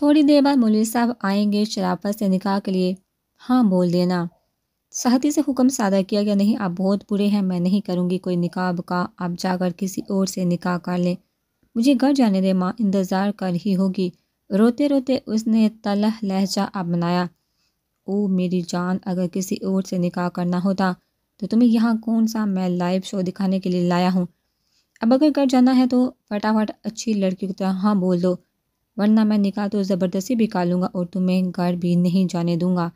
थोड़ी देर बाद मौलवी साहब आएंगे शराफत से निकाह के लिए हाँ बोल देना सहती से हुक्म सादा किया गया नहीं आप बहुत बुरे हैं मैं नहीं करूँगी कोई निकाह बका आप जाकर किसी और से निकाह कर लें मुझे घर जाने दे माँ इंतज़ार कर ही होगी रोते रोते उसने तलह लहजा अपनाया ओ मेरी जान अगर किसी और से निकाह करना होता तो तुम्हें यहाँ कौन सा मैं लाइव शो दिखाने के लिए लाया हूँ अब अगर घर जाना है तो फटाफट अच्छी लड़की की तरह हाँ बोल दो वरना मैं निकाह तो ज़बरदस्ती भी लूँगा और तुम्हें घर भी नहीं जाने दूँगा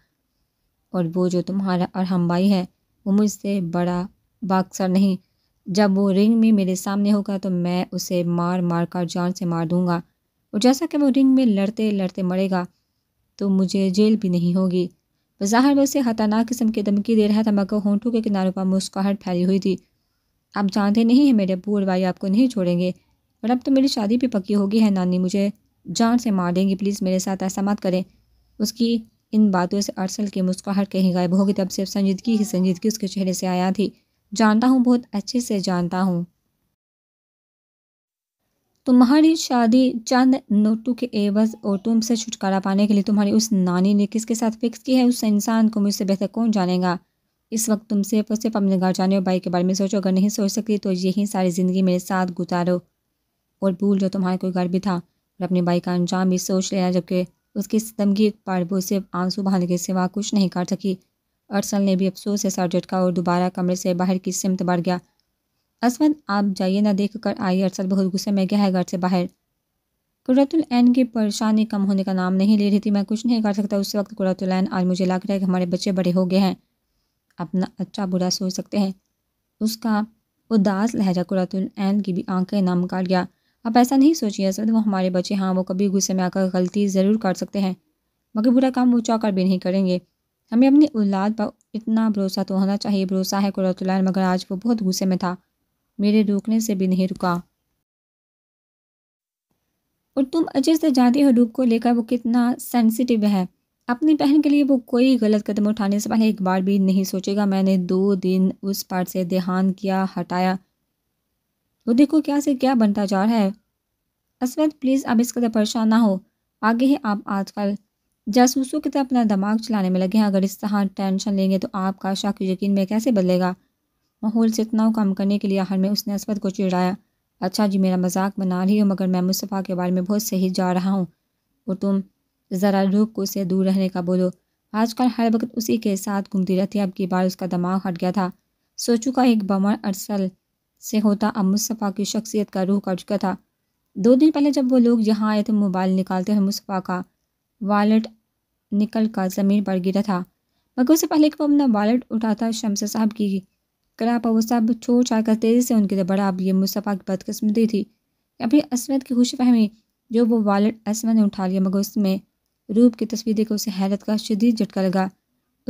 और वो जो तुम्हारा अरहम भाई है वो मुझसे बड़ा बाक्सर नहीं जब वो रिंग में मेरे सामने होगा तो मैं उसे मार मार कर जान से मार दूँगा और जैसा कि वो रिंग में लड़ते लड़ते मरेगा तो मुझे जेल भी नहीं होगी बाहर में उसे हतानाक किस्म की धमकी दे रहा था मगर होंठों के किनारों पर मुस्कुराहट फैली हुई थी आप जानते नहीं हैं मेरे बूढ़ भाई आपको नहीं छोड़ेंगे और अब तो मेरी शादी भी पक्की होगी है नानी मुझे जान से मार देंगी प्लीज़ मेरे साथ ऐसा मत करें उसकी इन बातों से अरसल की मुस्कुराहट कहीं गायब होगी तब सिर्फ संजीदगी ही संजीदगी उसके चेहरे से आया थी जानता हूँ बहुत अच्छे से जानता हूँ तुम्हारी शादी चंद नोटों के एवज और तुम से छुटकारा पाने के लिए तुम्हारी उस नानी ने किसके साथ फिक्स की है उस इंसान को मुझसे बेहतर कौन जानेगा इस वक्त तुम सिर्फ और सिर्फ अपने घर जाने और बाइक के बारे में सोचो अगर नहीं सोच सकती तो यही सारी ज़िंदगी मेरे साथ गुजारो और भूल जो तुम्हारा कोई घर भी था और अपनी बाई का अंजाम भी सोच लिया जबकि उसकी सितमगी पर वो आंसू बहाने के सिवा कुछ नहीं कर सकी अरसल ने भी अफसोस से सर झटका और दोबारा कमरे से बाहर की सिमत बढ़ गया असमत आप जाइए ना देख कर आइए अरसल बहुत गुस्से में गया है घर से बाहर कुरतुलैन की परेशानी कम होने का नाम नहीं ले रही थी मैं कुछ नहीं कर सकता उस वक्त कुरतुलैन आज मुझे लग रहा है कि हमारे बच्चे बड़े हो गए हैं अपना अच्छा बुरा सोच सकते हैं उसका उदास लहजा कुरतुलैन की भी आंखें नाम काट गया आप ऐसा नहीं सोचिए असद वो हमारे बच्चे हाँ वो कभी गुस्से में आकर गलती ज़रूर कर सकते हैं मगर बुरा काम वो चौकर भी नहीं करेंगे हमें अपनी औलाद पर इतना भरोसा तो होना चाहिए भरोसा है कुरतुल्लान मगर आज वो बहुत गुस्से में था मेरे रुकने से भी नहीं रुका और तुम अच्छे से जानते हो रूप को लेकर वो कितना सेंसिटिव है अपनी बहन के लिए वो कोई गलत कदम उठाने से पहले एक बार भी नहीं सोचेगा मैंने दो दिन उस पार्ट से देहान किया हटाया वो देखो क्या से क्या बनता जा रहा है असवद प्लीज़ आप इस कदर परेशान ना हो आगे है आप आजकल जासूसों की तरह अपना दिमाग चलाने में लगे हैं अगर इस तरह टेंशन लेंगे तो आपका शक यकीन में कैसे बदलेगा माहौल से इतना कम करने के लिए आहर में उसने असवद को चिड़ाया अच्छा जी मेरा मजाक बना रही हो मगर मैं मुस्तफ़ा के बारे में बहुत सही जा रहा हूँ और तुम ज़रा रुक को से दूर रहने का बोलो आजकल हर वक्त उसी के साथ घूमती रहती है अब की बार उसका दिमाग हट गया था सोचू का एक बमर अरसल से होता अब मुस्तफ़ा की शख्सियत का रूह कर चुका था दो दिन पहले जब वो लोग यहाँ आए थे मोबाइल निकालते हुए मुस्तफ़ा का वालेट निकल कर ज़मीन पर गिरा था मगर उससे पहले कि वो अपना वालेट उठाता शमसा साहब की कला पर वो सब छोड़ छाड़ कर तेज़ी से उनके बड़ा अब ये मुस्तफ़ा की बदकस्मती थी अपनी असमत की खुश फहमी जो वो वालेट असमत ने उठा लिया मगर उसमें रूप की तस्वीर देखकर उसे हैरत का शदीद झटका लगा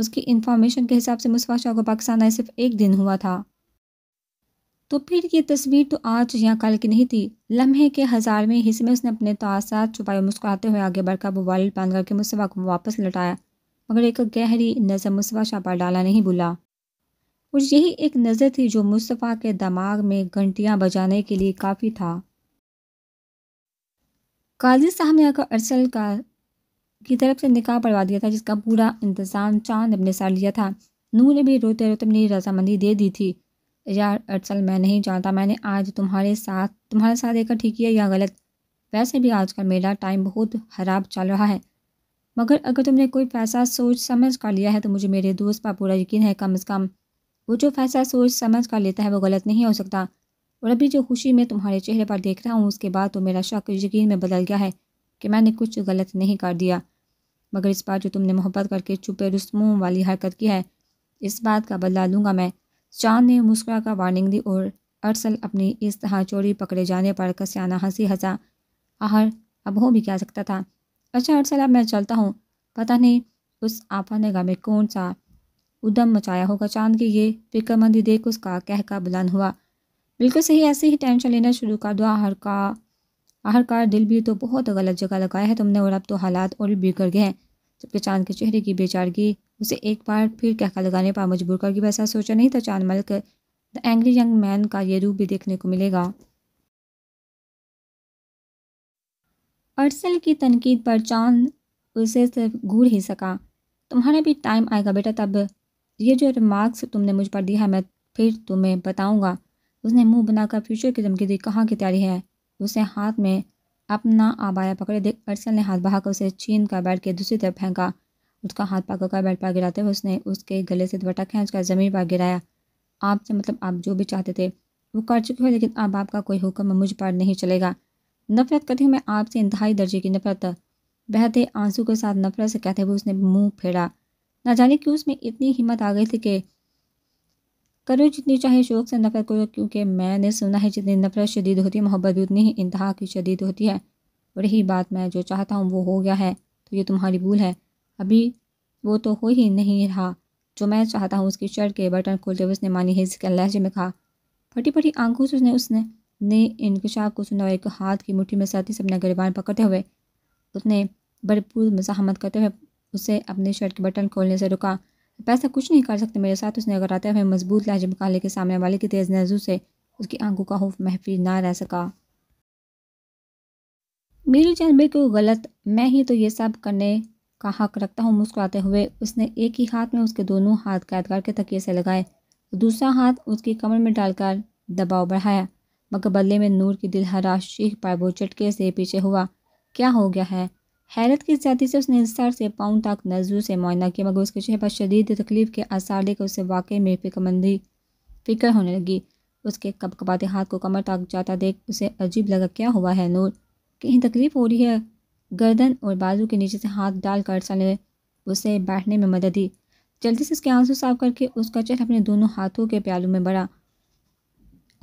उसकी इन्फॉर्मेशन के हिसाब से मुस्तफ़ा शाह को पाकिस्तान आए सिर्फ एक दिन हुआ था तो फिर ये तस्वीर तो आज या कल की नहीं थी लम्हे के हजारवें हिस्से में उसने अपने तासार छुपाए मुस्कुराते हुए आगे बढ़कर मोबाइल बंद करके मुसवा को वापस लौटाया मगर एक गहरी नज़र मुसवा शापा डाला नहीं भूला और यही एक नज़र थी जो मुस्तफ़ा के दिमाग में घंटियाँ बजाने के लिए काफ़ी था काजी साहब ने आकर अरसल का की तरफ से निकाह पढ़वा दिया था जिसका पूरा इंतज़ाम चांद अपने साथ लिया था नूह ने भी रोते रोते अपनी रजामंदी दे दी थी यार अरसल मैं नहीं जानता मैंने आज तुम्हारे साथ तुम्हारे साथ देखा ठीक किया या गलत वैसे भी आजकल मेरा टाइम बहुत ख़राब चल रहा है मगर अगर तुमने कोई फैसला सोच समझ कर लिया है तो मुझे मेरे दोस्त पर पूरा यकीन है कम अज़ कम वो जो फैसला सोच समझ कर लेता है वो गलत नहीं हो सकता और अभी जो खुशी मैं तुम्हारे चेहरे पर देख रहा हूँ उसके बाद तो मेरा शक यकीन में बदल गया है कि मैंने कुछ गलत नहीं कर दिया मगर इस बार जो तुमने मोहब्बत करके छुपे रस्मों वाली हरकत की है इस बात का बदला लूँगा मैं चांद ने मुस्कुरा का वार्निंग दी और अरसल अपनी इस तरह चोरी पकड़े जाने पर कसियाना हंसी हंसा आहर अब हो भी क्या सकता था अच्छा अरसल अब मैं चलता हूँ पता नहीं उस आपा ने में कौन सा उदम मचाया होगा चांद की ये फिक्रमंदी देख उसका कहका बुलंद हुआ बिल्कुल सही ऐसे ही टेंशन लेना शुरू कर दो आहर का आहरकार दिल भी तो बहुत गलत जगह लगाया है तुमने और अब तो हालात और भी बिगड़ गए हैं जबकि चांद के चेहरे की बेचारगी उसे एक बार फिर कहका लगाने पर मजबूर की वैसा सोचा नहीं था Chand Malik the angry young man का ये रूप भी देखने को मिलेगा अर्सल की तनकीद पर चांद उसे सिर्फ घूर ही सका तुम्हारा भी टाइम आएगा बेटा तब ये जो रिमार्क्स तुमने मुझ पर दिया है मैं फिर तुम्हें बताऊंगा उसने मुंह बनाकर फ्यूचर की धमकी दी कहाँ की तैयारी है उसे हाथ में अपना आबाया पकड़े देख अर्सल ने हाथ बहाकर उसे छीन कर बैठ के दूसरी तरफ फेंका उसका हाथ पाकर का बैठ पर गिराते हुए उसने उसके गले से दुपट्टा खींचकर ज़मीन पर गिराया आपसे मतलब आप जो भी चाहते थे वो कर चुके हो लेकिन अब आपका कोई हुक्म मुझ पर नहीं चलेगा नफरत करती हूँ मैं आपसे इंतहाई दर्जे की नफरत बहते आंसू के साथ नफरत से कहते हुए उसने मुंह फेरा ना जाने क्यों उसमें इतनी हिम्मत आ गई थी कि करो जितनी चाहे शौक से नफरत करो क्योंकि मैंने सुना है जितनी नफरत शदीद होती है मोहब्बत भी उतनी ही इंतहा की शदीद होती है और यही बात मैं जो चाहता हूँ वो हो गया है तो ये तुम्हारी भूल है अभी वो तो हो ही नहीं रहा जो मैं चाहता हूँ उसकी शर्ट के बटन खोलते हुए उसने मानी हिज के लहजे में कहा फटी फटी आंखों से उसने उसने ने इनकशाफ को सुना और एक हाथ की मुट्ठी में साथी से अपना गरीबान पकड़ते हुए उसने भरपूर मजामत करते हुए उसे अपने शर्ट के बटन खोलने से रुका पैसा कुछ नहीं कर सकते मेरे साथ उसने अगर आते हुए मजबूत लहजे में कहा लेकिन सामने वाले की तेज़ नजू से उसकी आंखों का खौफ महफूज ना रह सका मेरी जान बिल्कुल गलत मैं ही तो ये सब करने का हक रखता हूँ मुस्कुराते हुए उसने एक ही हाथ में उसके दोनों हाथ कैद करके तकिए से लगाए दूसरा हाथ उसकी कमर में डालकर दबाव बढ़ाया मगर बदले में नूर की दिलहराश शीख पर वो चटके से पीछे हुआ क्या हो गया है हैरत की ज्यादा से उसने सर से पाँव तक नजरू से मुआयना किया मगर उसके चेहरे पर शदीद तकलीफ के आसार देखकर उसे वाकई में फिक्रमंदी फिक्र होने लगी उसके कपकपाते हाथ को कमर तक जाता देख उसे अजीब लगा क्या हुआ है नूर कहीं तकलीफ हो रही है गर्दन और बाजू के नीचे से हाथ डालकर सने उसे बैठने में मदद दी जल्दी से उसके आंसू साफ करके उसका चेहरा अपने दोनों हाथों के प्यालों में भरा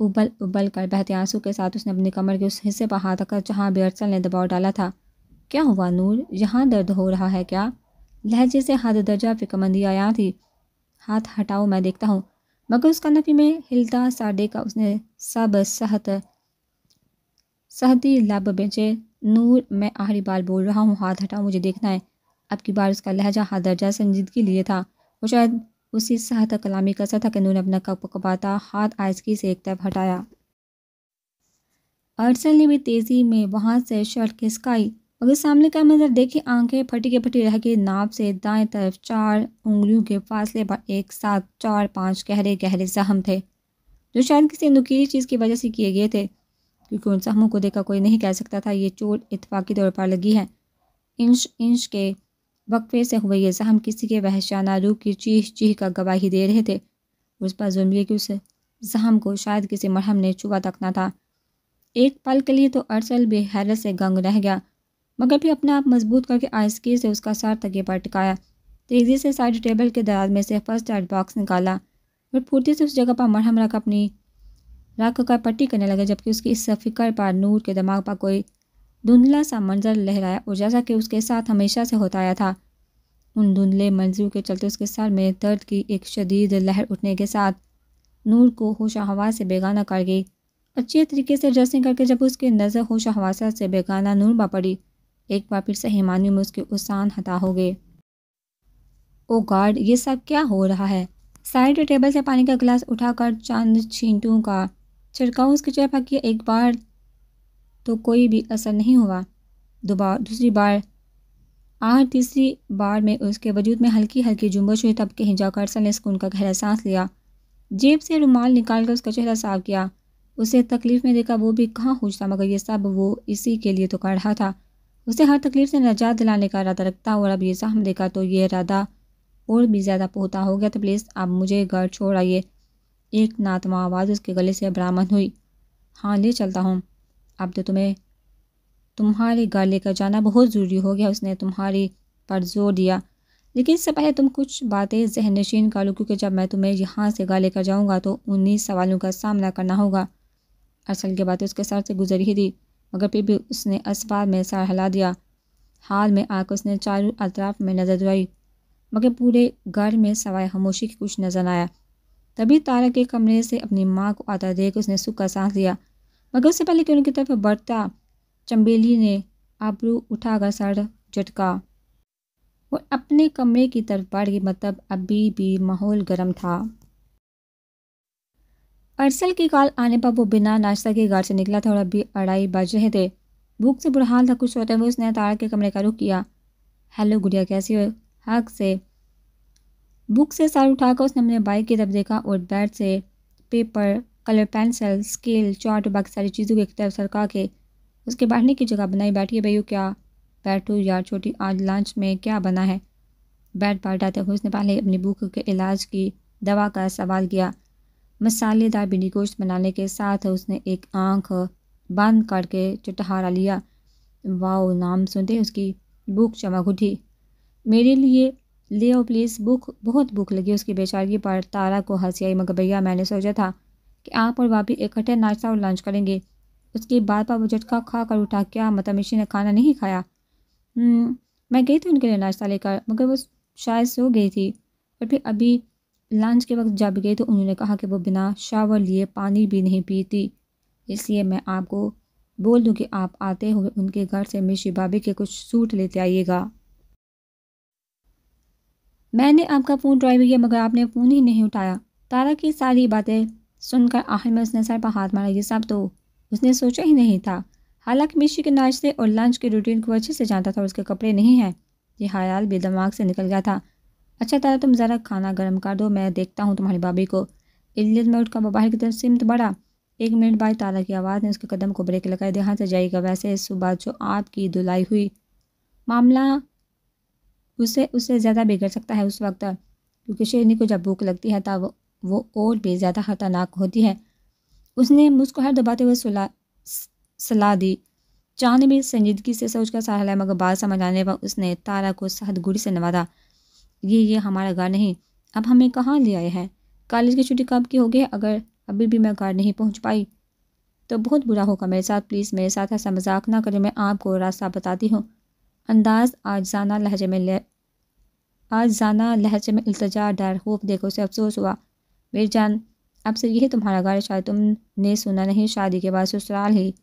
उबल उबल कर बहते आंसू के साथ उसने अपनी कमर के उस हिस्से पर हाथ रखा जहाँ बेअसल ने दबाव डाला था क्या हुआ नूर यहाँ दर्द हो रहा है क्या लहजे से हाथ दर्जा फिकमंदी आया थी हाथ हटाओ मैं देखता हूँ मगर उसका नफी में हिलता साडे का उसने सब सहत सहती लब बेचे नूर मैं आहरी बार बोल रहा हूँ हाथ हटाओ मुझे देखना है अब की बार उसका लहजा हाथ दर्जा संजीदगी लिए था वो शायद उसी सहत कलामी का था कि नूर अपना कप कपाता हाथ आयसकी से एक तरफ हटाया अर्सल ने भी तेज़ी में वहां से शर्ट खिसकाई अगर सामने का मंजर देखे आंखें फटी के फटी रह के नाप से दाएं तरफ चार उंगलियों के फासले पर एक साथ चार पांच गहरे गहरे जहम थे जो शायद किसी नुकीली चीज़ की वजह से किए गए थे क्योंकि उन जहमों को देखा कोई नहीं कह सकता था ये चोट इतफाक़ी तौर पर लगी है इंच इंच के वक्फे से हुए ये जहम किसी के वहशाना रूप की चीह चीह का गवाही दे रहे थे उस पर जुर्म यह कि उस जहम को शायद किसी मरहम ने छुआ तकना था एक पल के लिए तो अरसल भी हैरत से गंग रह गया मगर फिर अपने आप मजबूत करके आइस की से उसका सर तगे पर टिकाया तेज़ी से साइड टेबल के दराज में से फर्स्ट एड बॉक्स निकाला फिर फुर्ती से उस जगह पर मरहम रख अपनी रख कर पट्टी करने लगा जबकि उसकी इस फिक्र पर नूर के दिमाग पर कोई धुंधला सा मंजर लहराया और जैसा कि उसके साथ हमेशा से होता आया था उन धुंधले मंजरू के चलते उसके सर में दर्द की एक शदीद लहर उठने के साथ नूर को होश हवा से बेगाना कर गई अच्छे तरीके से ड्रेसिंग करके जब उसकी नज़र होश हवासा से बेगाना नूर पर पड़ी एक बार फिर से हेमानी में उसके उसान हता हो गए ओ गार्ड ये सब क्या हो रहा है साइड टेबल से पानी का गिलास उठाकर चंद छींटू का छिड़काव उसकी पर किया एक बार तो कोई भी असर नहीं हुआ दोबार दूसरी बार आठ तीसरी बार में उसके वजूद में हल्की हल्की जुम्बश हुई तब कहीं जाकर सर ने सुकून का गहरा सांस लिया जेब से रुमाल निकाल कर उसका चेहरा साफ किया उसे तकलीफ़ में देखा वो भी कहाँ खुश था मगर ये सब वो इसी के लिए तो कर रहा था उसे हर तकलीफ से नजात दिलाने का इरादा रखता और अब ये साहम देखा तो ये इरादा और भी ज़्यादा पोता हो गया तो प्लीज़ आप मुझे घर छोड़ आइए एक नातमा आवाज़ उसके गले से बरामद हुई हाँ ले चलता हूँ अब तो तुम्हें तुम्हारे घर लेकर जाना बहुत ज़रूरी हो गया उसने तुम्हारी पर जोर दिया लेकिन इससे पहले तुम कुछ बातें जहन नशीन कर लो क्योंकि जब मैं तुम्हें यहाँ से गा लेकर जाऊँगा तो उन्हीं सवालों का सामना करना होगा असल की बातें उसके सर से गुजर ही थी मगर फिर भी उसने असबार में सर हिला दिया हाल में आकर उसने चारों अतराफ में नज़र दुआई मगर पूरे घर में सवाए खामोशी की कुछ नजर आया तभी तारा के कमरे से अपनी माँ को आता देख उसने सुख का सांस लिया मगर उससे पहले कि उनकी तरफ बढ़ता चंबेली ने आबरू उठाकर सर झटका वो अपने कमरे की तरफ बढ़ गई मतलब अभी भी माहौल गर्म था पर्सल की कॉल आने पर वो बिना नाश्ता के घर से निकला था और अभी अढ़ाई बज रहे थे भूख से बुरा हाल था कुछ होते हुए उसने तार के कमरे का रुख किया हेलो गुड़िया कैसी हो हक से बुक से सर उठाकर उसने अपने बाइक की तरफ देखा और बैट से paper colour pencil scale chart बाकी सारी चीज़ों को एक तरफ सरका के उसके बैठने की जगह बनाई बैठिए भैया क्या बैठो यार छोटी आज लंच में क्या बना है बैट बैठाते हुए उसने पहले अपनी भूख के इलाज की दवा का सवाल किया मसालेदार भिंडी गोश्त बनाने के साथ उसने एक आंख बंद करके चटहारा लिया वाओ नाम सुनते उसकी भूख चमक उठी मेरे लिए ले आओ प्लीज़ भूख बहुत भूख लगी उसकी बेचारगी पर तारा को हंसी आई मगर भैया मैंने सोचा था कि आप और भाभी इकट्ठे नाश्ता और लंच करेंगे उसके बाद पापा झटका खा कर उठा क्या मतलब मिशी ने खाना नहीं खाया हम्म, मैं गई थी उनके लिए नाश्ता लेकर मगर वो शायद सो गई थी और फिर अभी लंच के वक्त जब गई तो उन्होंने कहा कि वो बिना शावर लिए पानी भी नहीं पीती इसलिए मैं आपको बोल दूँ कि आप आते हुए उनके घर से मिशी भाभी के कुछ सूट लेते आइएगा मैंने आपका फ़ोन ट्राई भी किया मगर आपने फ़ोन ही नहीं उठाया तारा की सारी बातें सुनकर आखिर में उसने सर पर हाथ मारा ये सब तो उसने सोचा ही नहीं था हालांकि मिशी के नाश्ते और लंच के रूटीन को अच्छे से जानता था उसके कपड़े नहीं हैं ये ख्याल बेदमाग से निकल गया था अच्छा तारा तुम ज़रा खाना गर्म कर दो मैं देखता हूँ तुम्हारी भाभी को इज्जत में उठकर बाहर की तरफ सिमत बढ़ा एक मिनट बाद तारा की आवाज़ ने उसके कदम को ब्रेक लगाए देहा से जाएगा वैसे इस सुबह जो आपकी धुलाई हुई मामला उसे उससे ज़्यादा बिगड़ सकता है उस वक्त क्योंकि शेरनी को जब भूख लगती है तब वो और भी ज़्यादा खतरनाक होती है उसने मुझको हर दबाते हुए सुला सलाह दी चाँद भी संजीदगी से सोचकर सहारा मगर बात समझ आने पर उसने तारा को सहदगुड़ी से नवादा ये ये हमारा घर नहीं अब हमें कहाँ ले आए हैं कॉलेज की छुट्टी कब की हो गई अगर अभी भी मैं घर नहीं पहुँच पाई तो बहुत बुरा होगा मेरे साथ प्लीज़ मेरे साथ ऐसा मजाक ना करें मैं आपको रास्ता बताती हूँ अंदाज आजाना लहजे में ले आज जाना लहजे में अल्तजा डर खूब देखो उसे अफसोस हुआ मेरी जान अब से यही तुम्हारा घर शायद तुमने सुना नहीं शादी के बाद ससुराल ही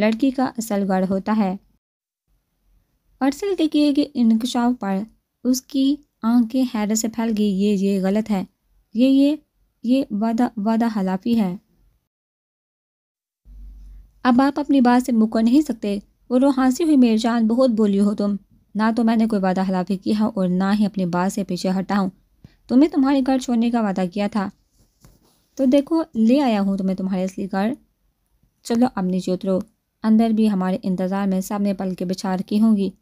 लड़की का असल घर होता है अरसल के किए गए इनकशाफ पर उसकी आंखें हैरत से फैल गई ये ये गलत है ये ये ये वादा वादा हलाफी है अब आप अपनी बात से मुकर नहीं सकते बोलो हंसी हुई मेरी जान बहुत बोली हो तुम ना तो मैंने कोई वादा हलाफी की है और ना ही अपनी बात से पीछे हटा हूँ तुम्हें तुम्हारे घर छोड़ने का वादा किया था तो देखो ले आया हूँ तुम्हें तुम्हारे असली घर चलो अब नीचे उतरो अंदर भी हमारे इंतज़ार में सबने पल के बिछा रखी होंगी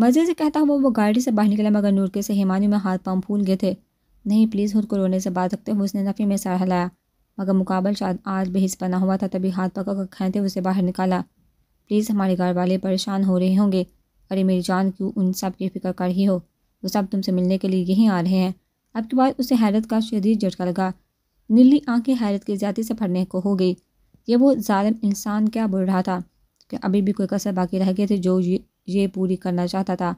मज़े से कहता हुआ वो गाड़ी से बाहर निकला मगर नूर के से हिमानी में हाथ पाँव फूल गए थे नहीं प्लीज़ खुद को रोने से बात रखते हुए उसने नफ़ी में सर हिलाया मगर मुकाबल शायद आज बेहिस बना हुआ था तभी हाथ पकड़ कर खेते उसे बाहर निकाला प्लीज़ हमारे घर वाले परेशान हो रहे होंगे अरे मेरी जान क्यों उन सब की फिक्र कर ही हो वो सब तुमसे मिलने के लिए यहीं आ रहे हैं अब की बात उसे हैरत का शदीद झटका लगा नीली आंखें हैरत की ज्यादा से फटने को हो गई ये वो जालिम इंसान क्या बोल रहा था कि अभी भी कोई कसर बाकी रह गई थी जो ये ये पूरी करना चाहता था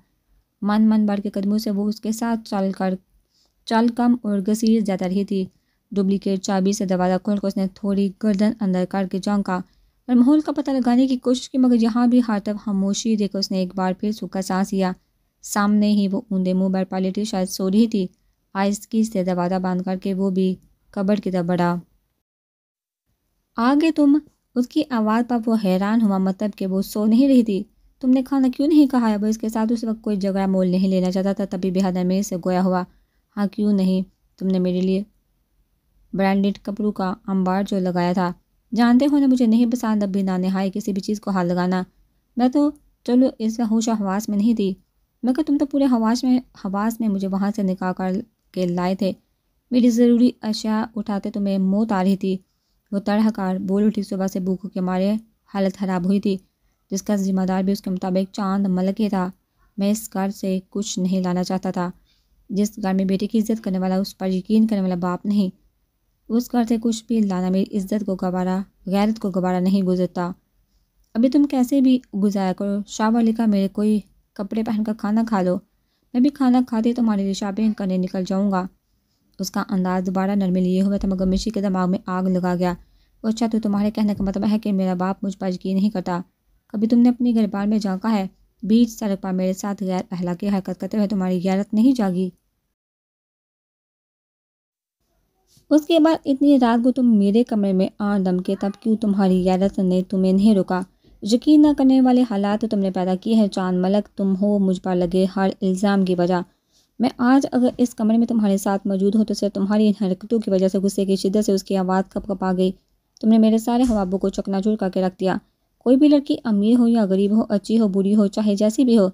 मन मन बढ़ के कदमों से वो उसके साथ चल कर चल कम और घसीट जाता रही थी डुप्लीकेट चाबी से दरवाज़ा कर उसने थोड़ी गर्दन अंदर करके झोंका और माहौल का पता लगाने की कोशिश की मगर यहाँ भी हर तब खामोशी देखकर उसने एक बार फिर सूखा सांस लिया सामने ही वो ऊंधे मुंह बैठ पाली थी शायद सो रही थी आइसकी से दरवाज़ा बांध करके वो भी कबड़ की तरफ बढ़ा आगे तुम उसकी आवाज़ पर वो हैरान हुआ मतलब कि वो सो नहीं रही थी तुमने खाना क्यों नहीं कहा अब वो इसके साथ उस वक्त कोई झगड़ा मोल नहीं लेना चाहता था तभी बेहद अमीर से गोया हुआ हाँ क्यों नहीं तुमने मेरे लिए ब्रांडेड कपड़ों का अंबार जो लगाया था जानते हो ना मुझे नहीं पसंद अब भी ना नहाए किसी भी चीज़ को हाथ लगाना मैं तो चलो इस होश हवास में नहीं थी मैं कहा तुम तो पूरे हवास में हवास में मुझे वहाँ से निकाल कर के लाए थे मेरी ज़रूरी अशिया उठाते तुम्हें तो मौत आ रही थी वो तड़हकार बोल उठी सुबह से भूखों के मारे हालत ख़राब हुई थी जिसका ज़िम्मेदार भी उसके मुताबिक चांद मलके था मैं इस घर से कुछ नहीं लाना चाहता था जिस घर में बेटे की इज्जत करने वाला उस पर यकीन करने वाला बाप नहीं उस घर से कुछ भी लाना मेरी इज्जत को गवारा गैरत को गवारा नहीं गुजरता अभी तुम कैसे भी गुजारा करो शाह वाली का मेरे कोई कपड़े पहनकर खाना खा लो मैं भी खाना खाते तुम्हारे लिए शॉपिंग करने निकल जाऊँगा उसका अंदाज दोबारा नरमे लिए हुआ था मगर मिशी के दिमाग में आग लगा गया अच्छा तो तुम्हारे कहने का मतलब है कि मेरा बाप मुझ पर यकीन नहीं करता कभी तुमने अपने घर बार में झाँका है बीच सड़क पर मेरे साथ गैर की हरकत करते हुए तुम्हारी गैरत नहीं जागी उसके बाद इतनी रात को तुम मेरे कमरे में आ दमके तब क्यों तुम्हारी गैरत ने तुम्हें नहीं रोका यकीन न करने वाले हालात तो तुमने पैदा किए हैं चांद मलक तुम हो मुझ पर लगे हर इल्ज़ाम की वजह मैं आज अगर इस कमरे में तुम्हारे साथ मौजूद हूँ तो सिर्फ तुम्हारी इन हरकतों की वजह से गुस्से की शिद्दत से उसकी आवाज़ कप कप आ गई तुमने मेरे सारे हवाबों को चकनाचूर करके रख दिया कोई भी लड़की अमीर हो या गरीब हो अच्छी हो बुरी हो चाहे जैसी भी हो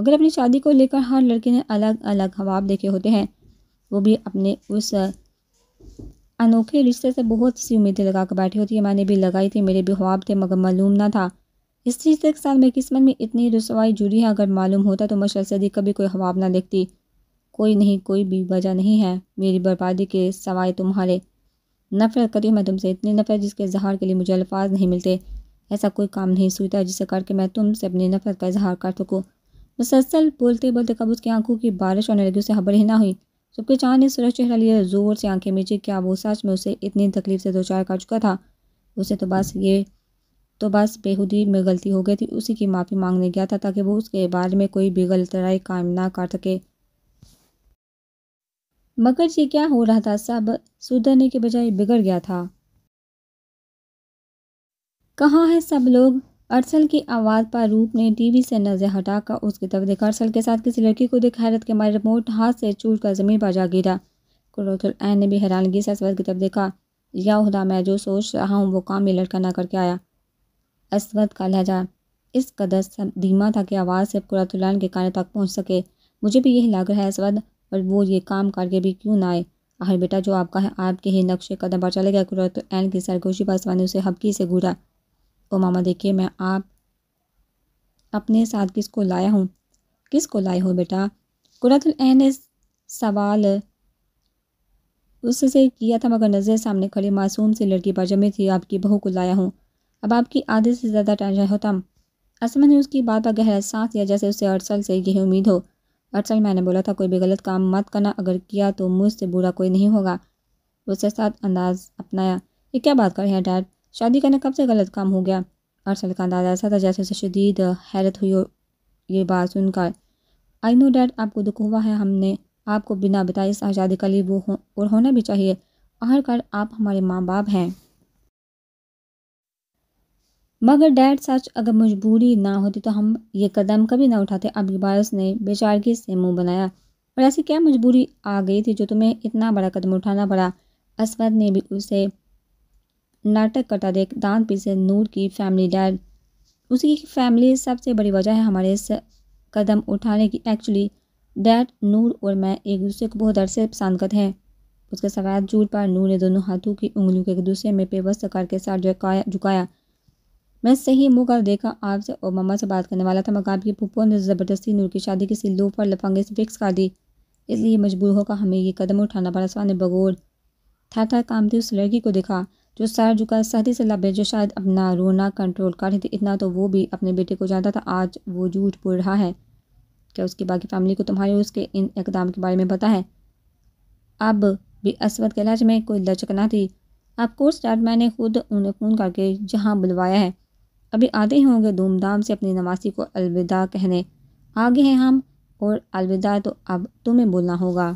मगर अपनी शादी को लेकर हर लड़की ने अलग अलग हवाब देखे होते हैं वो भी अपने उस अनोखे रिश्ते से बहुत सी उम्मीदें लगा कर बैठी होती है मैंने भी लगाई थी मेरे भी ख्वाब थे मगर मालूम ना था इस रिश्ते के साथ मेरी किस्मत में इतनी रसवाई जुड़ी है अगर मालूम होता तो मैं शलसदी कभी कोई ख्वाब ना देखती कोई नहीं कोई भी वजह नहीं है मेरी बर्बादी के सवाए तुम्हारे नफरत हूँ मैं तुमसे इतनी नफरत जिसके इजहार के लिए मुझे अल्फाज नहीं मिलते ऐसा कोई काम नहीं सूझता जिसे करके मैं तुमसे अपनी नफरत का इजहार कर सकूँ मुसलसल बोलते बोलते कब उसकी आंखों की बारिश होने लगी उसे खबर ही ना हुई सबके चाँद ने सूरज चेहरा लिया जोर से आंखें मीची क्या वो सच में उसे इतनी तकलीफ से दो चार कर चुका था उसे तो बस ये तो बस बेहूदी में गलती हो गई थी उसी की माफ़ी मांगने गया था ताकि वो उसके बारे में कोई भी गलत राय कायम ना कर सके मगर ये क्या हो रहा था सब सुधरने के बजाय बिगड़ गया था कहाँ है सब लोग अरसल की आवाज़ पर रूप ने टीवी से नज़र हटाकर उसकी तरफ देखा अरसल के साथ किसी लड़की को देखा हैरत के मारे रिमोट हाथ से चूर कर ज़मीन पर जा गिरा क्रोथल एन ने भी हैरानगी से असवद की तरफ देखा या उदा मैं जो सोच रहा हूँ वो काम ये लड़का ना करके आया असवद का लहजा इस कदर धीमा था कि आवाज़ से कुरतुल्लान के कान तक पहुँच सके मुझे भी यही लग रहा है असवद और वो ये काम करके भी क्यों ना आए आखिर बेटा जो आपका है आपके ही नक्शे कदम पर चले गया तो एन की सरगोशी पासवानी उसे हबकी से घूरा ओ मामा देखिए मैं आप अपने साथ किस को लाया हूँ किस को लाए हो बेटा कुरतुल ने सवाल उससे किया था मगर नज़र सामने खड़ी मासूम सी लड़की पर जमी थी आपकी बहू को लाया हूँ अब आपकी आधे से ज़्यादा टेंशन होता असमा ने उसकी बात पर गहरा सांस दिया जैसे उसे अरसल से यही उम्मीद हो दरअसल मैंने बोला था कोई भी गलत काम मत करना अगर किया तो मुझसे बुरा कोई नहीं होगा उसके साथ अंदाज अपनाया ये क्या बात कर रहे हैं डैड शादी करना कब से गलत काम हो गया अरसल का अंदाज ऐसा था जैसे उसे शदीद हैरत हुई हो ये बात सुनकर आई नो डैड आपको दुख हुआ है हमने आपको बिना बताए इस आज़ादी का लिए वो हो और होना भी चाहिए आखिरकार आप हमारे माँ बाप हैं मगर डैड सच अगर मजबूरी ना होती तो हम ये कदम कभी ना उठाते अब बायस ने बेचारगी से मुंह बनाया और ऐसी क्या मजबूरी आ गई थी जो तुम्हें इतना बड़ा कदम उठाना पड़ा असमद ने भी उसे नाटक करता देख दांत पीछे नूर की फैमिली डैड उसी की फैमिली सबसे बड़ी वजह है हमारे इस कदम उठाने की एक्चुअली डैड नूर और मैं एक दूसरे को बहुत अरसे पसंद करते हैं उसके सफ़ेद जूट पर नूर ने दोनों हाथों की उंगलियों को एक दूसरे में पेवस्त करके सर झुकाया झुकाया मैं सही मुंह कर देखा आपसे और मम्मा से बात करने वाला था मगर आपकी पुप्पो ने ज़बरदस्ती नूर की शादी किसी लोह पर लफंगे से फिक्स कर दी इसलिए मजबूर होकर हमें ये कदम उठाना पड़ा सवा ने बगोर था था थी उस लड़की को देखा जो सर झुका सहदी से लबे जो शायद अपना रोना कंट्रोल कर रही थी इतना तो वो भी अपने बेटे को जानता था आज वो झूठ बोल रहा है क्या उसकी बाकी फैमिली को तुम्हारे उसके इन इकदाम के बारे में पता है अब भी असवद के इलाज में कोई लचक ना थी अब कोर्स डाट मैंने खुद उन्हें फ़ोन करके जहाँ बुलवाया है अभी आते ही होंगे धूमधाम से अपनी नवासी को अलविदा कहने आगे हैं हम और अलविदा तो अब तुम्हें बोलना होगा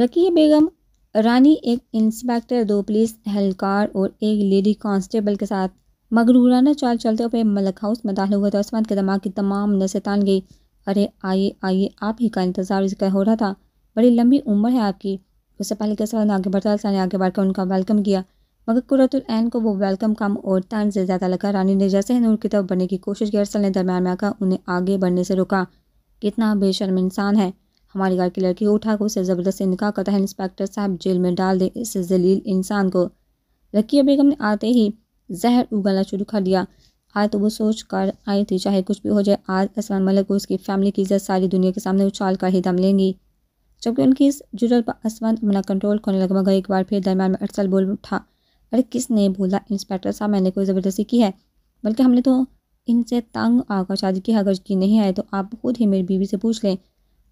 रकी बेगम रानी एक इंस्पेक्टर दो पुलिस एहलकार और एक लेडी कांस्टेबल के साथ मगरूराना चाल चलते हुए मलक हाउस में दाखिल हुआ था उसमान के दमाग की तमाम नसें तान गई अरे आइए आइए आप ही का इंतज़ार इसका हो रहा था बड़ी लंबी उम्र है आपकी उससे पहले के आगे बढ़ता ने आगे बढ़कर उनका वेलकम किया मगर कुरतुल एन को वो वेलकम कम और तंज से ज़्यादा लगा रानी ने जैसे ही नूर की तरफ बढ़ने की कोशिश की अरसल ने दरम्यान में आकर उन्हें आगे बढ़ने से रोका कितना बेशर्म इंसान है हमारी घर की लड़की उठा को उसे ज़बरदस्ती निकाह करता है इंस्पेक्टर साहब जेल में डाल दे इस जलील इंसान को रकिया बेगम ने आते ही जहर उगलना शुरू कर दिया आज तो वो सोच कर आई थी चाहे कुछ भी हो जाए आज असमान मलिक को उसकी फैमिली की इज्जत सारी दुनिया के सामने उछाल कर ही दम लेंगी जबकि उनकी इस जुड़ल पर असमान अपना कंट्रोल करने लगा मगर एक बार फिर दरम्यान में अरसल बोल उठा अरे किसने बोला इंस्पेक्टर साहब मैंने कोई ज़बरदस्ती की है बल्कि हमने तो इनसे तंग आकर शादी की अगर की नहीं आए तो आप खुद ही मेरी बीवी से पूछ लें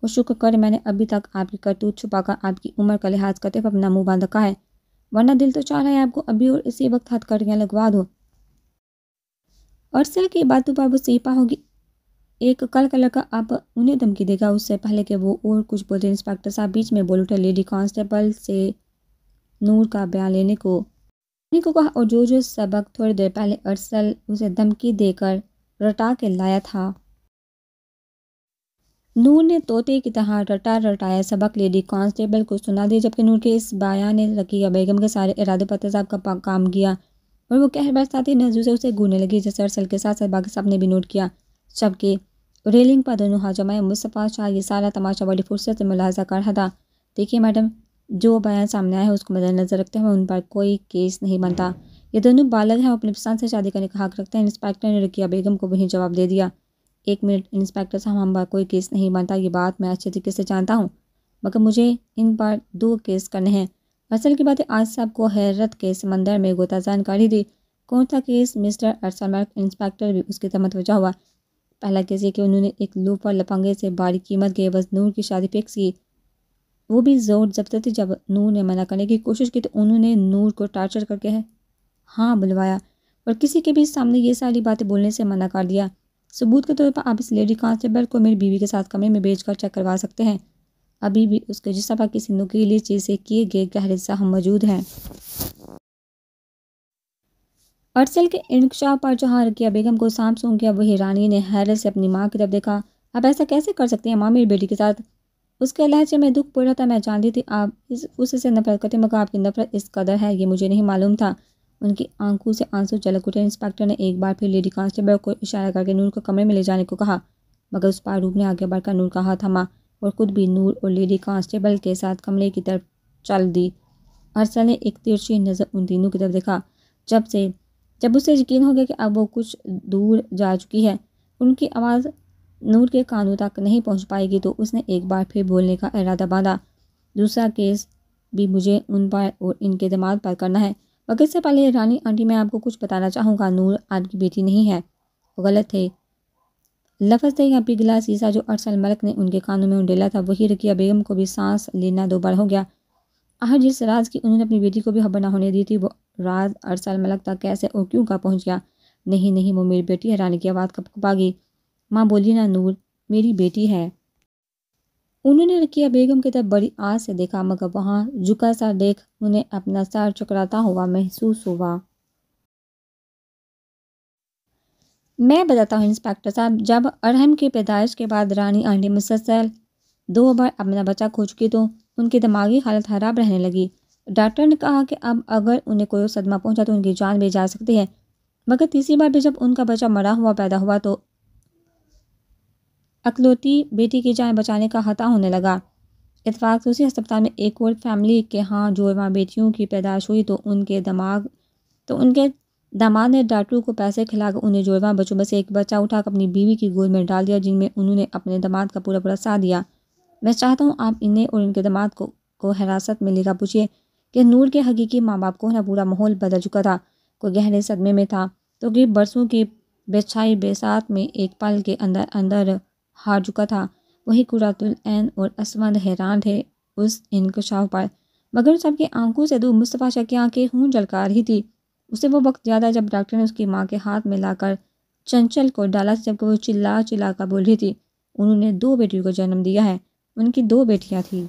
और शुक्र कर मैंने अभी तक आपकी करतूत छुपाकर आपकी उम्र का लिहाज करते हुए अपना मुँह बांध रखा है वरना दिल तो चाह रहा है आपको अभी और इसी वक्त हाथ लगवा दो सर की बातों पर वो सीपा होगी एक कल का लड़का आप उन्हें धमकी देगा उससे पहले कि वो और कुछ बोलते इंस्पेक्टर साहब बीच में बोल उठे लेडी कांस्टेबल से नूर का बयान लेने को ने को कहा और जो जो सबक थोड़ी देर पहले अरसल उसे धमकी देकर रटा के लाया था नूर ने तोते की तरह रटा रटाया सबक लेडी कांस्टेबल को सुना दिया जबकि नूर के इस बाया ने रकीया बेगम के सारे इरादे पत्र साहब का काम किया और वो कह बस आती नजू से उसे घूरने लगी जैसे अरसल के साथ साथ बाकी साहब ने भी नोट किया जबकि रेलिंग पर दोनों हाजमाए मुस्तफ़ा शाह ये सारा तमाशा बड़ी फुर्सत से तो मुलाजा कर रहा था देखिए मैडम जो बयान सामने आया है उसको मद्देनजर रखते हुए उन पर कोई केस नहीं बनता ये दोनों बालक हैं अपने पसंद से शादी करने का हक रखते हैं इंस्पेक्टर ने रुकिया बेगम को वहीं जवाब दे दिया एक मिनट इंस्पेक्टर साहब हम पर कोई केस नहीं बनता ये बात मैं अच्छे तरीके से जानता हूँ मगर मुझे इन पर दो केस करने हैं असल की बात आज साहब को हैरत के समंदर में गोता जानकारी दी कौन था केस मिस्टर अरसलमैक इंस्पेक्टर भी उसकी तरफ वजह हुआ पहला केस ये कि उन्होंने एक लूपर लपंगे से बारी कीमत के बस नूर की शादी फिक्स की वो भी ज़ोर थी जब नूर ने मना करने की कोशिश की तो उन्होंने नूर को टार्चर करके है हाँ बुलवाया और किसी के भी सामने ये सारी बातें बोलने से मना कर दिया सबूत के तौर पर आप इस लेडी कांस्टेबल को मेरी बीवी के साथ कमरे में भेज कर चेक करवा सकते हैं अभी भी उसके जिस तरह किसी नुकीली से किए गए गहरे हम मौजूद हैं अर्सल के इंकशाफ पर जहाँ रकिया बेगम को सांप सूंघ गया वही रानी ने हैरत से अपनी माँ की तरफ देखा आप ऐसा कैसे कर सकते हैं माँ मेरी बेटी के साथ उसके लहजे में दुख पूरा था मैं जानती थी आप इस उससे नफरत करते मगर आपकी नफरत इस कदर है ये मुझे नहीं मालूम था उनकी आंखों से आंसू चलक उठे इंस्पेक्टर ने एक बार फिर लेडी कांस्टेबल को इशारा करके नूर को कमरे में ले जाने को कहा मगर उस पारूब ने आगे बढ़कर नूर का हाथ थमा और खुद भी नूर और लेडी कांस्टेबल के साथ कमरे की तरफ चल दी अरसा ने एक तिरछी नज़र उन तीनों की तरफ देखा जब से जब उसे यकीन हो गया कि अब वो कुछ दूर जा चुकी है उनकी आवाज़ नूर के कानों तक नहीं पहुंच पाएगी तो उसने एक बार फिर बोलने का इरादा बांधा दूसरा केस भी मुझे उन पर और इनके दिमाग पर करना है मगर से पहले रानी आंटी मैं आपको कुछ बताना चाहूँगा नूर आपकी बेटी नहीं है वो गलत थे लफज थे यहाँ पिघला सीसा जो अरसल मलक ने उनके कानों में उंडेला था वही रकिया बेगम को भी सांस लेना दो बार हो गया आह जिस राज की उन्होंने अपनी बेटी को भी खबर होने दी थी वो राज अरसल मलक तक कैसे और क्यों का पहुँच गया नहीं नहीं वो मेरी बेटी है रानी की आवाज़ कब आ गई माँ बोली ना नूर मेरी बेटी है उन्होंने रकिया बेगम की तरफ बड़ी आज से देखा मगर वहाँ झुका सा देख उन्हें अपना सार चकराता हुआ महसूस हुआ मैं बताता हूँ इंस्पेक्टर साहब जब अरहम की पैदाइश के बाद रानी आंटी मुसलसल दो बार अपना बच्चा खो चुकी तो उनकी दिमागी हालत खराब रहने लगी डॉक्टर ने कहा कि अब अगर उन्हें कोई सदमा पहुंचा तो उनकी जान भी जा सकती है मगर तीसरी बार भी जब उनका बच्चा मरा हुआ पैदा हुआ तो अकलौती बेटी की जान बचाने का हता होने लगा इतफाक़ उसी अस्पताल में एक और फैमिली के हाँ जोरवा बेटियों की पैदाश हुई तो उनके दिमाग तो उनके दामाद ने डाटू को पैसे खिलाकर उन्हें जोरवा बच्चों में से एक बच्चा उठाकर अपनी बीवी की गोद में डाल दिया जिनमें उन्होंने अपने दामाद का पूरा पूरा साथ दिया मैं चाहता हूँ आप इन्हें और इनके दामाद को को हिरासत में लेकर पूछिए कि नूर के हकीकी माँ बाप को ना पूरा माहौल बदल चुका था कोई गहरे सदमे में था तो कि बरसों की बेछाई बेसात में एक पल के अंदर अंदर हार चुका था वही कुरातुल एन और असमद हैरान थे उस इनकशाफ पर मगर उस सबकी आंखों से दूर मुस्तफ़ा शाह की आंखें खून जलका रही थी उसे वो वक्त याद आया जब डॉक्टर ने उसकी माँ के हाथ में लाकर चंचल को डाला जबकि वो चिल्ला चिल्ला कर बोल रही थी उन्होंने दो बेटियों को जन्म दिया है उनकी दो बेटियाँ थीं